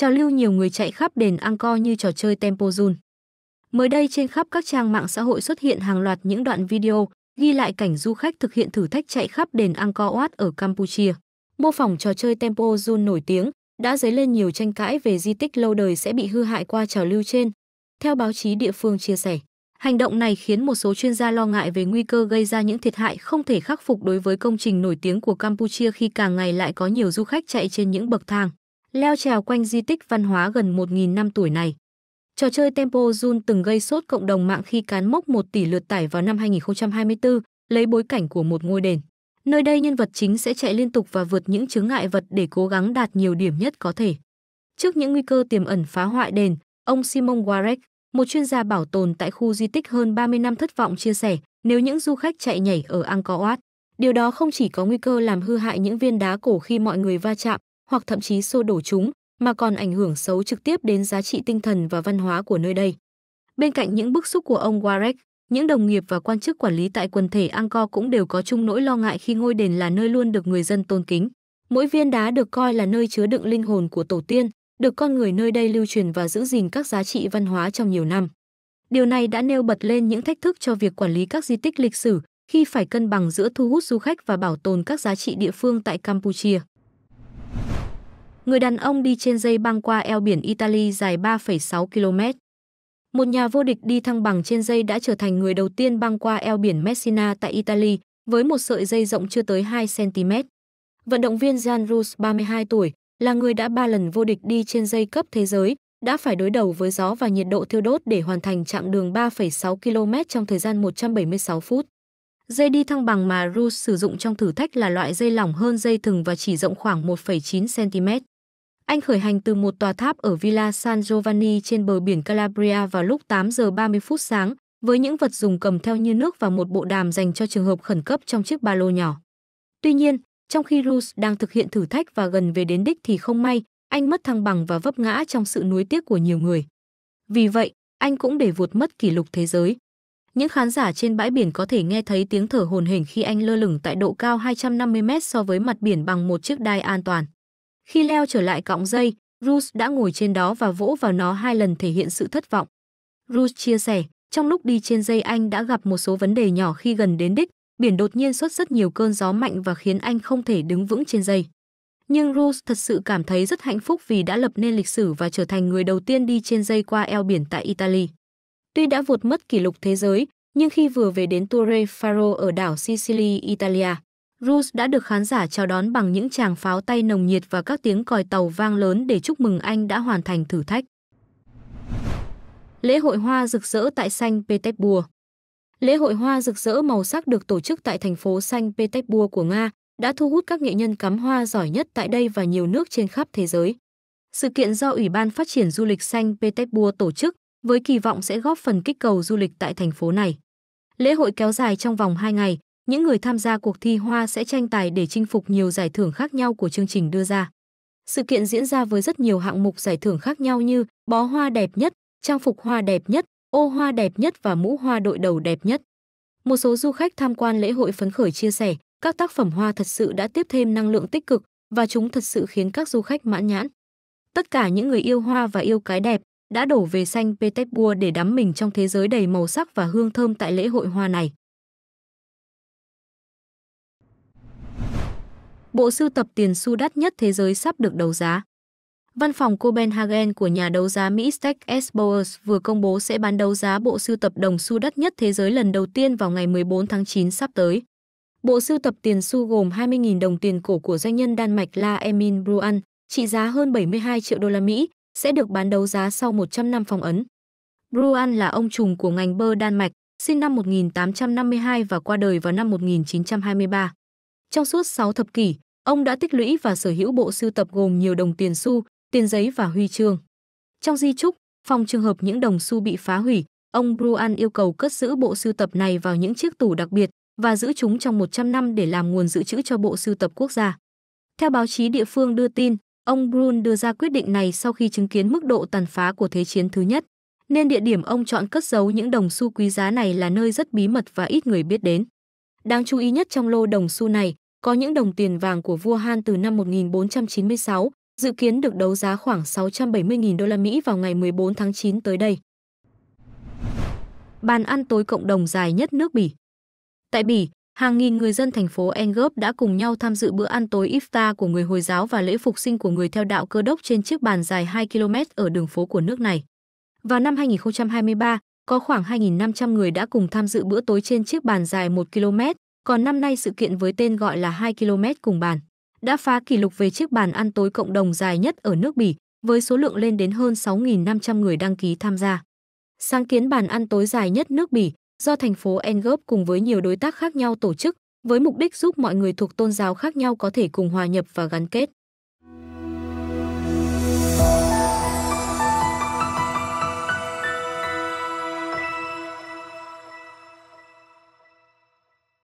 trào lưu nhiều người chạy khắp đền Angkor như trò chơi Tempo run. Mới đây trên khắp các trang mạng xã hội xuất hiện hàng loạt những đoạn video ghi lại cảnh du khách thực hiện thử thách chạy khắp đền Angkor Wat ở Campuchia. Mô phỏng trò chơi Tempo run nổi tiếng đã dấy lên nhiều tranh cãi về di tích lâu đời sẽ bị hư hại qua trào lưu trên. Theo báo chí địa phương chia sẻ, hành động này khiến một số chuyên gia lo ngại về nguy cơ gây ra những thiệt hại không thể khắc phục đối với công trình nổi tiếng của Campuchia khi càng ngày lại có nhiều du khách chạy trên những bậc thang leo trèo quanh di tích văn hóa gần 1.000 năm tuổi này. Trò chơi Tempo Zun từng gây sốt cộng đồng mạng khi cán mốc 1 tỷ lượt tải vào năm 2024, lấy bối cảnh của một ngôi đền. Nơi đây nhân vật chính sẽ chạy liên tục và vượt những chướng ngại vật để cố gắng đạt nhiều điểm nhất có thể. Trước những nguy cơ tiềm ẩn phá hoại đền, ông Simon Warek, một chuyên gia bảo tồn tại khu di tích hơn 30 năm thất vọng chia sẻ, nếu những du khách chạy nhảy ở Angkor Wat, điều đó không chỉ có nguy cơ làm hư hại những viên đá cổ khi mọi người va chạm hoặc thậm chí xô đổ chúng, mà còn ảnh hưởng xấu trực tiếp đến giá trị tinh thần và văn hóa của nơi đây. Bên cạnh những bức xúc của ông Warwick, những đồng nghiệp và quan chức quản lý tại quần thể Angkor cũng đều có chung nỗi lo ngại khi ngôi đền là nơi luôn được người dân tôn kính. Mỗi viên đá được coi là nơi chứa đựng linh hồn của tổ tiên, được con người nơi đây lưu truyền và giữ gìn các giá trị văn hóa trong nhiều năm. Điều này đã nêu bật lên những thách thức cho việc quản lý các di tích lịch sử khi phải cân bằng giữa thu hút du khách và bảo tồn các giá trị địa phương tại Campuchia người đàn ông đi trên dây băng qua eo biển Italy dài 3,6 km. Một nhà vô địch đi thăng bằng trên dây đã trở thành người đầu tiên băng qua eo biển Messina tại Italy với một sợi dây rộng chưa tới 2 cm. Vận động viên Jan Rus 32 tuổi là người đã ba lần vô địch đi trên dây cấp thế giới, đã phải đối đầu với gió và nhiệt độ thiêu đốt để hoàn thành chặng đường 3,6 km trong thời gian 176 phút. Dây đi thăng bằng mà Rus sử dụng trong thử thách là loại dây lỏng hơn dây thừng và chỉ rộng khoảng 1,9 cm. Anh khởi hành từ một tòa tháp ở Villa San Giovanni trên bờ biển Calabria vào lúc 8 giờ 30 phút sáng với những vật dùng cầm theo như nước và một bộ đàm dành cho trường hợp khẩn cấp trong chiếc ba lô nhỏ. Tuy nhiên, trong khi Rus đang thực hiện thử thách và gần về đến đích thì không may, anh mất thăng bằng và vấp ngã trong sự nuối tiếc của nhiều người. Vì vậy, anh cũng để vụt mất kỷ lục thế giới. Những khán giả trên bãi biển có thể nghe thấy tiếng thở hồn hển khi anh lơ lửng tại độ cao 250 mét so với mặt biển bằng một chiếc đai an toàn. Khi leo trở lại cọng dây, Bruce đã ngồi trên đó và vỗ vào nó hai lần thể hiện sự thất vọng. Bruce chia sẻ, trong lúc đi trên dây anh đã gặp một số vấn đề nhỏ khi gần đến đích, biển đột nhiên xuất rất nhiều cơn gió mạnh và khiến anh không thể đứng vững trên dây. Nhưng Bruce thật sự cảm thấy rất hạnh phúc vì đã lập nên lịch sử và trở thành người đầu tiên đi trên dây qua eo biển tại Italy. Tuy đã vượt mất kỷ lục thế giới, nhưng khi vừa về đến Torre Faro ở đảo Sicily, Italia, Rus đã được khán giả chào đón bằng những tràng pháo tay nồng nhiệt và các tiếng còi tàu vang lớn để chúc mừng anh đã hoàn thành thử thách. Lễ hội hoa rực rỡ tại Xanh Petersburg Lễ hội hoa rực rỡ màu sắc được tổ chức tại thành phố Xanh Petersburg của Nga đã thu hút các nghệ nhân cắm hoa giỏi nhất tại đây và nhiều nước trên khắp thế giới. Sự kiện do Ủy ban Phát triển Du lịch Xanh Petersburg tổ chức với kỳ vọng sẽ góp phần kích cầu du lịch tại thành phố này. Lễ hội kéo dài trong vòng 2 ngày, những người tham gia cuộc thi hoa sẽ tranh tài để chinh phục nhiều giải thưởng khác nhau của chương trình đưa ra. Sự kiện diễn ra với rất nhiều hạng mục giải thưởng khác nhau như bó hoa đẹp nhất, trang phục hoa đẹp nhất, ô hoa đẹp nhất và mũ hoa đội đầu đẹp nhất. Một số du khách tham quan lễ hội phấn khởi chia sẻ, các tác phẩm hoa thật sự đã tiếp thêm năng lượng tích cực và chúng thật sự khiến các du khách mãn nhãn. Tất cả những người yêu hoa và yêu cái đẹp đã đổ về xanh Petersburg để đắm mình trong thế giới đầy màu sắc và hương thơm tại lễ hội hoa này. bộ sưu tập tiền xu đắt nhất thế giới sắp được đấu giá. Văn phòng Copenhagen của nhà đấu giá Mỹ Stack Bowers vừa công bố sẽ bán đấu giá bộ sưu tập đồng xu đắt nhất thế giới lần đầu tiên vào ngày 14 tháng 9 sắp tới. Bộ sưu tập tiền xu gồm 20.000 đồng tiền cổ của doanh nhân Đan Mạch La Emin Bruan, trị giá hơn 72 triệu đô la Mỹ, sẽ được bán đấu giá sau 100 năm phòng ấn. Bruan là ông trùm của ngành bơ Đan Mạch, sinh năm 1852 và qua đời vào năm 1923. Trong suốt 6 thập kỷ, ông đã tích lũy và sở hữu bộ sưu tập gồm nhiều đồng tiền xu, tiền giấy và huy chương. Trong di trúc, phòng trường hợp những đồng xu bị phá hủy, ông Bruan yêu cầu cất giữ bộ sưu tập này vào những chiếc tủ đặc biệt và giữ chúng trong 100 năm để làm nguồn dự trữ cho bộ sưu tập quốc gia. Theo báo chí địa phương đưa tin, ông Brun đưa ra quyết định này sau khi chứng kiến mức độ tàn phá của Thế chiến thứ nhất, nên địa điểm ông chọn cất giấu những đồng xu quý giá này là nơi rất bí mật và ít người biết đến. Đáng chú ý nhất trong lô đồng xu này có những đồng tiền vàng của vua Han từ năm 1496, dự kiến được đấu giá khoảng 670.000 đô la Mỹ vào ngày 14 tháng 9 tới đây. Bàn ăn tối cộng đồng dài nhất nước Bỉ Tại Bỉ, hàng nghìn người dân thành phố Engop đã cùng nhau tham dự bữa ăn tối Iftar của người Hồi giáo và lễ phục sinh của người theo đạo cơ đốc trên chiếc bàn dài 2 km ở đường phố của nước này. Vào năm 2023, có khoảng 2.500 người đã cùng tham dự bữa tối trên chiếc bàn dài 1 km, còn năm nay sự kiện với tên gọi là 2 km cùng bàn đã phá kỷ lục về chiếc bàn ăn tối cộng đồng dài nhất ở nước Bỉ, với số lượng lên đến hơn 6.500 người đăng ký tham gia. Sáng kiến bàn ăn tối dài nhất nước Bỉ do thành phố Engop cùng với nhiều đối tác khác nhau tổ chức, với mục đích giúp mọi người thuộc tôn giáo khác nhau có thể cùng hòa nhập và gắn kết.